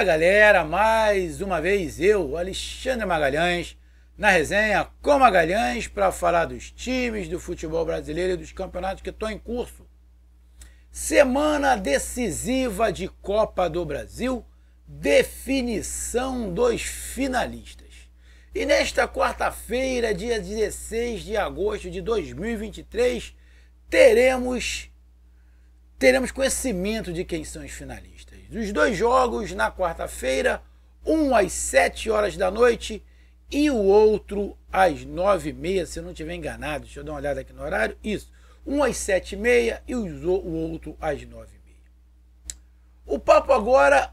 Fala galera, mais uma vez eu, Alexandre Magalhães, na resenha com Magalhães para falar dos times do futebol brasileiro e dos campeonatos que estão em curso. Semana decisiva de Copa do Brasil, definição dos finalistas. E nesta quarta-feira, dia 16 de agosto de 2023, teremos teremos conhecimento de quem são os finalistas. Os dois jogos na quarta-feira, um às 7 horas da noite e o outro às 9 e meia, se eu não estiver enganado. Deixa eu dar uma olhada aqui no horário. Isso. Um às 7 e meia e o outro às 9 e meia. O papo agora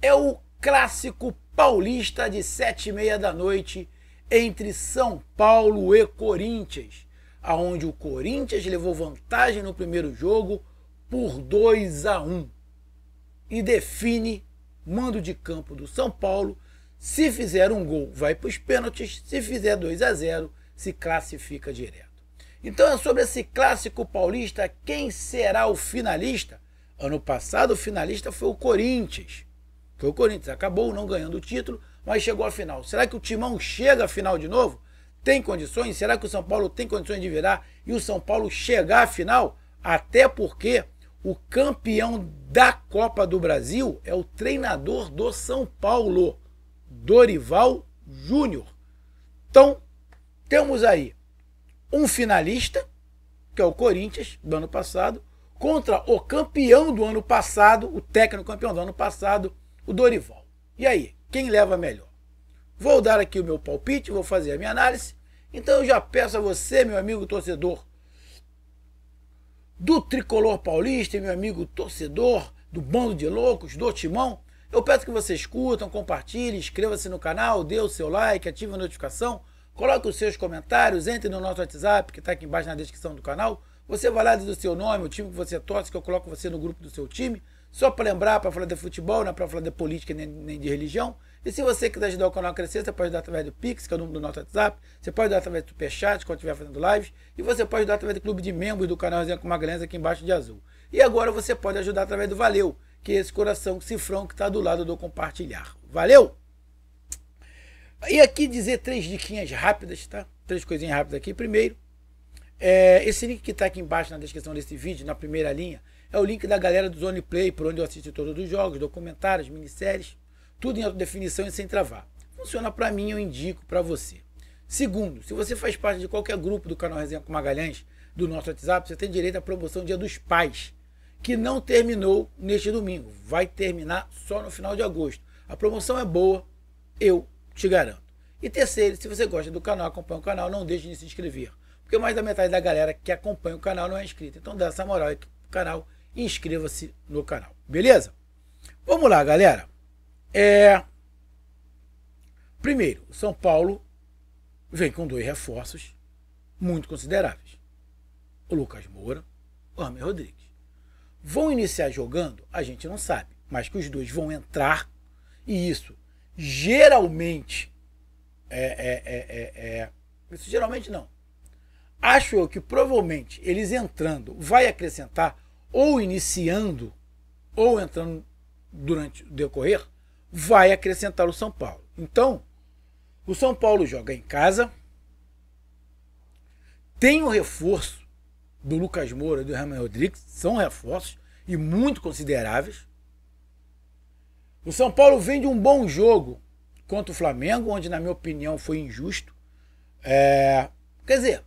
é o clássico paulista de 7 e meia da noite entre São Paulo e Corinthians, aonde o Corinthians levou vantagem no primeiro jogo por 2 a 1 e define mando de campo do São Paulo. Se fizer um gol, vai para os pênaltis. Se fizer 2 a 0, se classifica direto. Então é sobre esse clássico paulista, quem será o finalista? Ano passado o finalista foi o Corinthians. Foi o Corinthians, acabou não ganhando o título, mas chegou à final. Será que o Timão chega à final de novo? Tem condições? Será que o São Paulo tem condições de virar e o São Paulo chegar à final? Até porque o campeão da Copa do Brasil é o treinador do São Paulo, Dorival Júnior. Então, temos aí um finalista, que é o Corinthians, do ano passado, contra o campeão do ano passado, o técnico campeão do ano passado, o Dorival. E aí, quem leva melhor? Vou dar aqui o meu palpite, vou fazer a minha análise. Então eu já peço a você, meu amigo torcedor, do tricolor paulista, meu amigo torcedor do bando de loucos, do timão. Eu peço que vocês curtam, compartilhem, inscreva-se no canal, dê o seu like, ative a notificação, coloque os seus comentários, entre no nosso WhatsApp que está aqui embaixo na descrição do canal. Você vai lá diz o seu nome, o time que você torce, que eu coloco você no grupo do seu time. Só para lembrar, para falar de futebol, não é para falar de política nem, nem de religião. E se você quiser ajudar o canal a crescer, você pode ajudar através do Pix, que é o número do nosso WhatsApp. Você pode ajudar através do Superchat, quando estiver fazendo lives. E você pode ajudar através do clube de membros do canal Resenha com Magalhães, aqui embaixo de azul. E agora você pode ajudar através do Valeu, que é esse coração cifrão que está do lado do compartilhar. Valeu! E aqui dizer três diquinhas rápidas, tá? Três coisinhas rápidas aqui. Primeiro, é, esse link que está aqui embaixo na descrição desse vídeo, na primeira linha, é o link da galera do Zone Play, por onde eu assisto todos os jogos, documentários, minisséries tudo em autodefinição e sem travar. Funciona para mim, eu indico para você. Segundo, se você faz parte de qualquer grupo do canal Resenha com Magalhães, do nosso WhatsApp, você tem direito à promoção Dia dos Pais, que não terminou neste domingo, vai terminar só no final de agosto. A promoção é boa, eu te garanto. E terceiro, se você gosta do canal, acompanha o canal, não deixe de se inscrever, porque mais da metade da galera que acompanha o canal não é inscrita. Então dá essa moral aqui pro canal e inscreva-se no canal, beleza? Vamos lá, galera. É... Primeiro, São Paulo vem com dois reforços muito consideráveis. O Lucas Moura, o Rami Rodrigues. Vão iniciar jogando? A gente não sabe, mas que os dois vão entrar e isso geralmente é é, é, é, é, isso geralmente não. Acho eu que provavelmente eles entrando vai acrescentar ou iniciando ou entrando durante o decorrer vai acrescentar o São Paulo. Então, o São Paulo joga em casa, tem o reforço do Lucas Moura e do Herman Rodrigues, são reforços e muito consideráveis. O São Paulo vem de um bom jogo contra o Flamengo, onde, na minha opinião, foi injusto. É, quer dizer,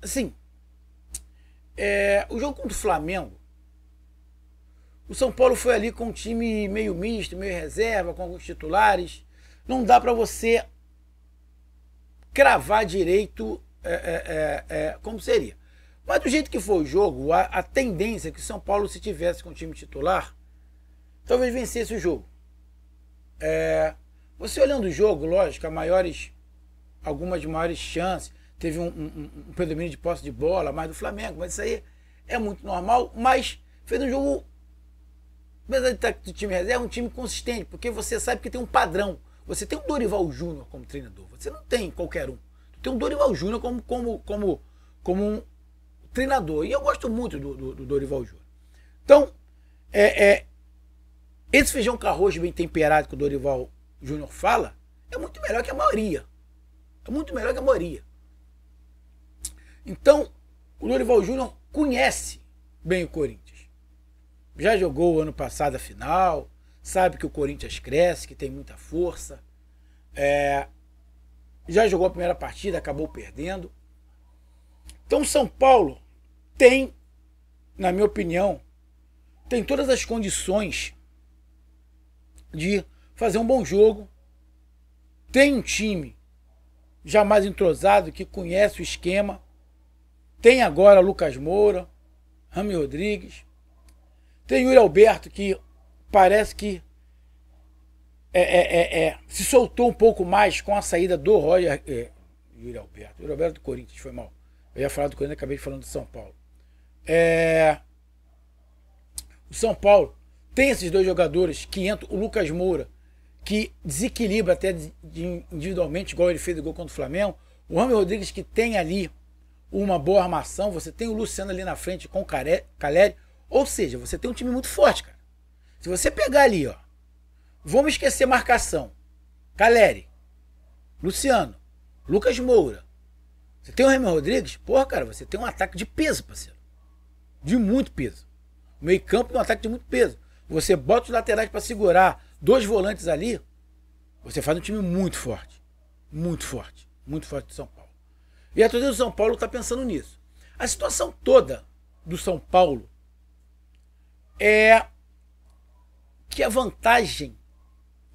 assim, é, o jogo contra o Flamengo o São Paulo foi ali com um time meio misto, meio reserva, com alguns titulares. Não dá para você cravar direito é, é, é, é, como seria. Mas do jeito que foi o jogo, a, a tendência é que o São Paulo, se tivesse com o time titular, talvez vencesse o jogo. É, você olhando o jogo, lógico, há maiores, algumas maiores chances. Teve um, um, um predomínio de posse de bola, mais do Flamengo, mas isso aí é muito normal. Mas fez um jogo apesar de estar do time reserva, é um time consistente, porque você sabe que tem um padrão. Você tem um Dorival Júnior como treinador, você não tem qualquer um. tem um Dorival Júnior como, como, como, como um treinador. E eu gosto muito do, do, do Dorival Júnior. Então, é, é, esse feijão com arroz bem temperado que o Dorival Júnior fala é muito melhor que a maioria. É muito melhor que a maioria. Então, o Dorival Júnior conhece bem o Corinthians já jogou o ano passado a final, sabe que o Corinthians cresce, que tem muita força. É, já jogou a primeira partida, acabou perdendo. Então São Paulo tem, na minha opinião, tem todas as condições de fazer um bom jogo. Tem um time já mais entrosado que conhece o esquema. Tem agora Lucas Moura, Rami Rodrigues, tem Yuri Alberto que parece que é, é, é, é, se soltou um pouco mais com a saída do Roger. É, Yuri Alberto. Yuri Alberto do Corinthians, foi mal. Eu ia falar do Corinthians, acabei falando de São Paulo. É, o São Paulo tem esses dois jogadores que entram, o Lucas Moura, que desequilibra até individualmente, igual ele fez o gol contra o Flamengo. O Rami Rodrigues, que tem ali uma boa armação. Você tem o Luciano ali na frente com o Caleri. Ou seja, você tem um time muito forte, cara. Se você pegar ali, ó. Vamos esquecer marcação. Caleri. Luciano. Lucas Moura. Você tem o Remy Rodrigues? Porra, cara, você tem um ataque de peso, parceiro. De muito peso. meio campo é um ataque de muito peso. Você bota os laterais para segurar dois volantes ali, você faz um time muito forte. Muito forte. Muito forte de São Paulo. E a torcida do São Paulo tá pensando nisso. A situação toda do São Paulo é que a vantagem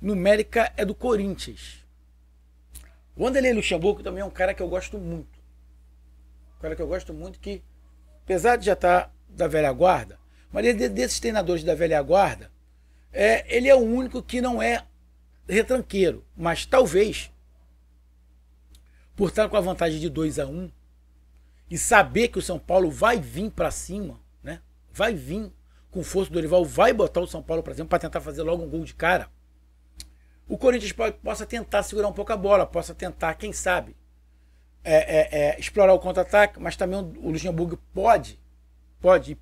numérica é do Corinthians. O Anderlei Luxemburgo também é um cara que eu gosto muito. Um cara que eu gosto muito que, apesar de já estar tá da velha guarda, mas ele, é desses treinadores da velha guarda, é, ele é o único que não é retranqueiro. Mas talvez, por estar com a vantagem de 2 a 1 um, e saber que o São Paulo vai vir para cima, né? vai vir com força, o Dorival vai botar o São Paulo, por exemplo, para tentar fazer logo um gol de cara, o Corinthians pode, possa tentar segurar um pouco a bola, possa tentar, quem sabe, é, é, é, explorar o contra-ataque, mas também o Luxemburgo pode, pode,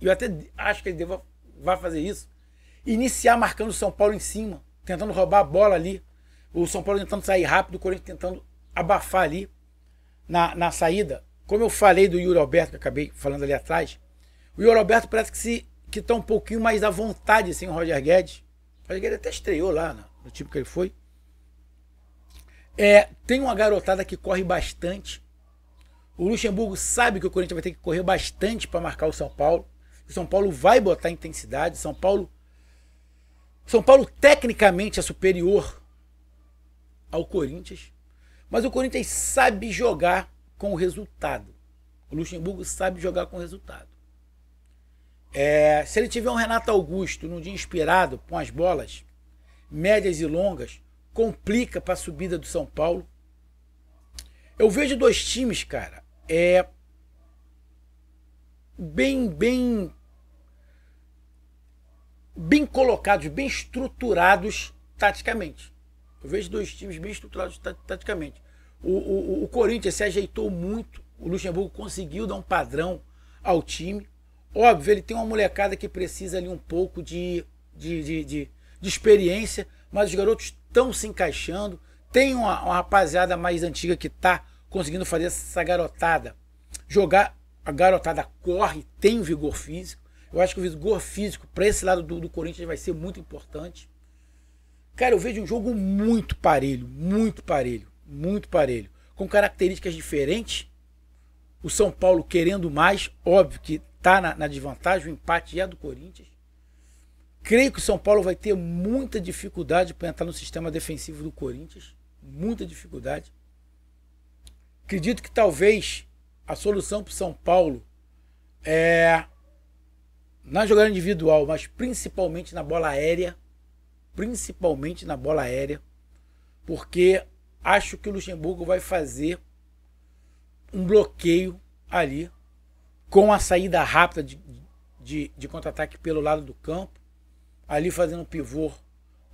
e eu até acho que ele deva, vai fazer isso, iniciar marcando o São Paulo em cima, tentando roubar a bola ali, o São Paulo tentando sair rápido, o Corinthians tentando abafar ali na, na saída. Como eu falei do Yuri Alberto, que eu acabei falando ali atrás, o Yuri Alberto parece que se que tá um pouquinho mais à vontade sem assim, o Roger Guedes. O Roger Guedes até estreou lá no, né, no time que ele foi. É, tem uma garotada que corre bastante. O Luxemburgo sabe que o Corinthians vai ter que correr bastante para marcar o São Paulo. O São Paulo vai botar intensidade. São Paulo São Paulo tecnicamente é superior ao Corinthians, mas o Corinthians sabe jogar com o resultado. O Luxemburgo sabe jogar com o resultado. É, se ele tiver um Renato Augusto num dia inspirado, com as bolas médias e longas, complica para a subida do São Paulo. Eu vejo dois times, cara, é bem, bem, bem colocados, bem estruturados taticamente. Eu vejo dois times bem estruturados taticamente. O, o, o Corinthians se ajeitou muito, o Luxemburgo conseguiu dar um padrão ao time. Óbvio, ele tem uma molecada que precisa ali um pouco de, de, de, de, de experiência, mas os garotos estão se encaixando. Tem uma, uma rapaziada mais antiga que está conseguindo fazer essa garotada jogar. A garotada corre, tem vigor físico. Eu acho que o vigor físico para esse lado do, do Corinthians vai ser muito importante. Cara, eu vejo um jogo muito parelho, muito parelho, muito parelho. Com características diferentes. O São Paulo querendo mais, óbvio que está na, na, desvantagem, o empate é do Corinthians. Creio que o São Paulo vai ter muita dificuldade para entrar no sistema defensivo do Corinthians. Muita dificuldade. Acredito que talvez a solução para o São Paulo é na jogada individual, mas principalmente na bola aérea. Principalmente na bola aérea. Porque acho que o Luxemburgo vai fazer um bloqueio ali com a saída rápida de, de, de contra-ataque pelo lado do campo, ali fazendo um pivô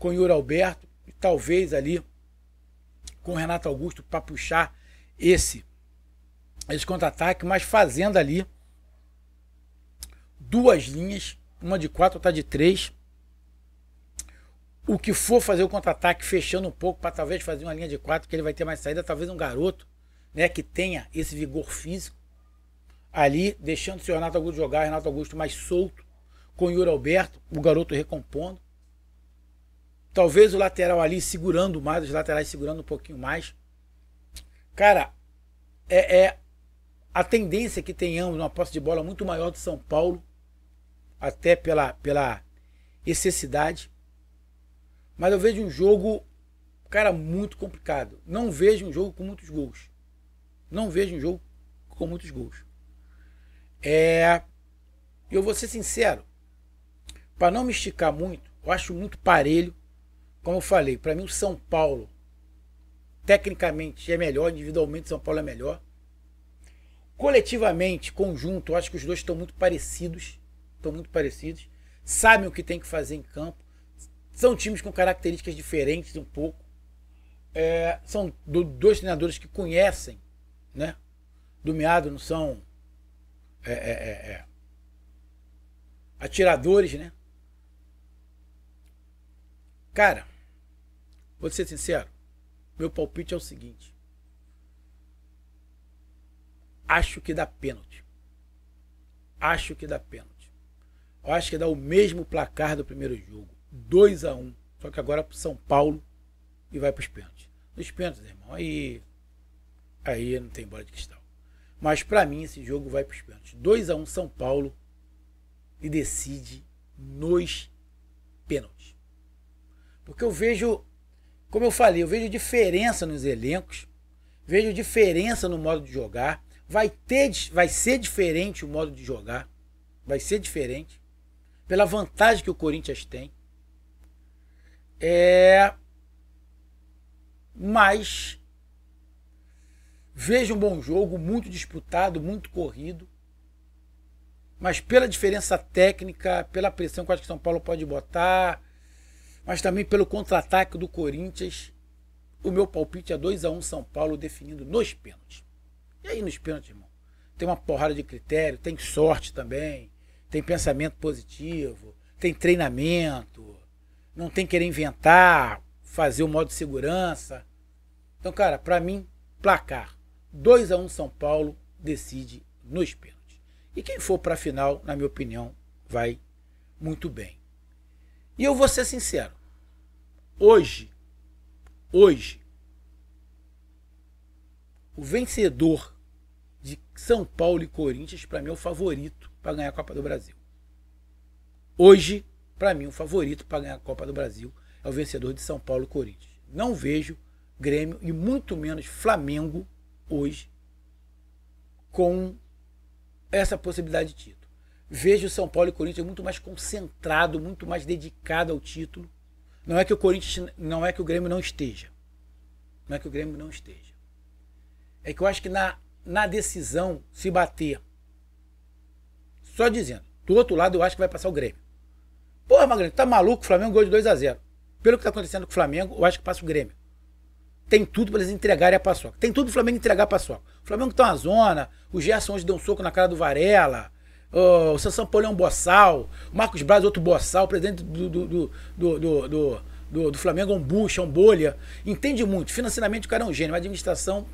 com o Yuri Alberto e talvez ali com o Renato Augusto para puxar esse, esse contra-ataque, mas fazendo ali duas linhas, uma de quatro, outra de três. O que for fazer o contra-ataque, fechando um pouco, para talvez fazer uma linha de quatro, que ele vai ter mais saída, talvez um garoto né, que tenha esse vigor físico ali, deixando o senhor Renato Augusto jogar, Renato Augusto mais solto, com o Yuri Alberto, o garoto recompondo. Talvez o lateral ali segurando mais, os laterais segurando um pouquinho mais. Cara, é, é a tendência que tenhamos uma posse de bola muito maior do São Paulo, até pela, pela excessidade. Mas eu vejo um jogo, cara, muito complicado. Não vejo um jogo com muitos gols. Não vejo um jogo com muitos gols. É, eu vou ser sincero, para não me esticar muito, eu acho muito parelho. Como eu falei, para mim o São Paulo, tecnicamente, é melhor, individualmente o São Paulo é melhor. Coletivamente, conjunto, eu acho que os dois estão muito parecidos. Estão muito parecidos. Sabem o que tem que fazer em campo. São times com características diferentes um pouco. É, são do, dois treinadores que conhecem, né? Do Meado não são é, é, é, é, atiradores, né? Cara, vou ser sincero, meu palpite é o seguinte. Acho que dá pênalti. Acho que dá pênalti. Eu acho que dá o mesmo placar do primeiro jogo. 2 a 1 um, Só que agora é pro São Paulo e vai para os pênaltis. Nos pênaltis, irmão, aí. Aí não tem bola de cristal. Mas para mim esse jogo vai para os pênaltis. 2 a 1 São Paulo e decide nos pênaltis. Porque eu vejo, como eu falei, eu vejo diferença nos elencos, vejo diferença no modo de jogar. Vai ter, vai ser diferente o modo de jogar, vai ser diferente pela vantagem que o Corinthians tem. É, mas Vejo um bom jogo, muito disputado, muito corrido. Mas pela diferença técnica, pela pressão que eu acho que São Paulo pode botar, mas também pelo contra-ataque do Corinthians, o meu palpite é 2 a 1 um São Paulo definido nos pênaltis. E aí nos pênaltis, irmão? Tem uma porrada de critério, tem sorte também, tem pensamento positivo, tem treinamento, não tem querer inventar, fazer o modo de segurança. Então, cara, para mim, placar 2 a 1 São Paulo decide nos pênaltis. E quem for para a final, na minha opinião, vai muito bem. E eu vou ser sincero. Hoje, hoje, o vencedor de São Paulo e Corinthians, para mim, é o favorito para ganhar a Copa do Brasil. Hoje, para mim, o favorito para ganhar a Copa do Brasil é o vencedor de São Paulo e Corinthians. Não vejo Grêmio e muito menos Flamengo hoje com essa possibilidade de título. Vejo o São Paulo e o Corinthians muito mais concentrado, muito mais dedicado ao título. Não é que o Corinthians, não é que o Grêmio não esteja. Não é que o Grêmio não esteja. É que eu acho que na, na decisão se bater. Só dizendo, do outro lado eu acho que vai passar o Grêmio. Porra, Magrinho, tá maluco? O Flamengo ganhou de 2 a 0 Pelo que tá acontecendo com o Flamengo, eu acho que passa o Grêmio tem tudo para eles entregarem a paçoca. Tem tudo o Flamengo entregar a paçoca. O Flamengo tá na zona, o Gerson hoje deu um soco na cara do Varela, o São Paulo é um boçal, o Marcos Braz outro boçal, o presidente do, do, do, do, do Flamengo é um bucha, é um bolha. Entende muito. Financeiramente o cara é um gênio, mas administração.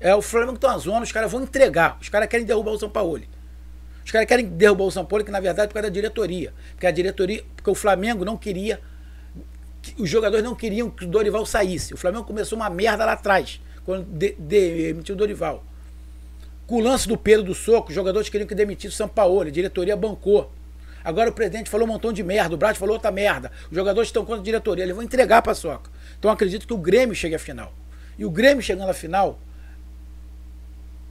É, o Flamengo tá na zona, os caras vão entregar. Os caras querem derrubar o São Paulo. Os caras querem derrubar o São Paulo, que na verdade é por causa da diretoria. Porque a diretoria, porque o Flamengo não queria os jogadores não queriam que o Dorival saísse. O Flamengo começou uma merda lá atrás, quando de, demitiu o Dorival. Com o lance do Pedro do Soco, os jogadores queriam que demitisse o Sampaoli, a diretoria bancou. Agora o presidente falou um montão de merda, o Brás falou outra merda. Os jogadores estão contra a diretoria, eles vão entregar para a Soca. Então acredito que o Grêmio chegue à final. E o Grêmio chegando à final,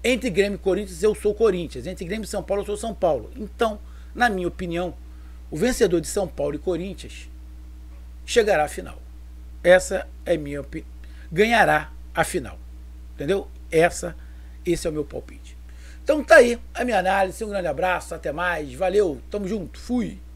entre Grêmio e Corinthians eu sou Corinthians, entre Grêmio e São Paulo eu sou São Paulo. Então, na minha opinião, o vencedor de São Paulo e Corinthians chegará à final. Essa é minha opinião. Ganhará a final. Entendeu? Essa, esse é o meu palpite. Então tá aí a minha análise. Um grande abraço, até mais. Valeu, tamo junto, fui.